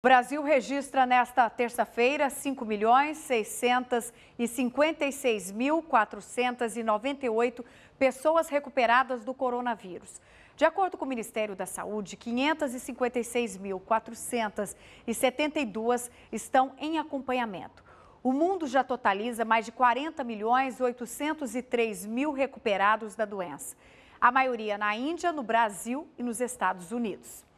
O Brasil registra nesta terça-feira 5.656.498 pessoas recuperadas do coronavírus. De acordo com o Ministério da Saúde, 556.472 estão em acompanhamento. O mundo já totaliza mais de 40 milhões 803 mil recuperados da doença. A maioria na Índia, no Brasil e nos Estados Unidos.